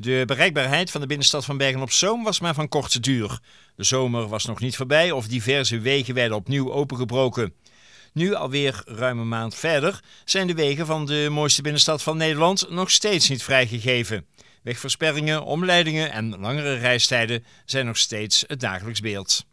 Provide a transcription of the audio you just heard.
De bereikbaarheid van de binnenstad van Bergen-op-Zoom was maar van korte duur. De zomer was nog niet voorbij of diverse wegen werden opnieuw opengebroken. Nu, alweer ruim een maand verder, zijn de wegen van de mooiste binnenstad van Nederland nog steeds niet vrijgegeven. Wegversperringen, omleidingen en langere reistijden zijn nog steeds het dagelijks beeld.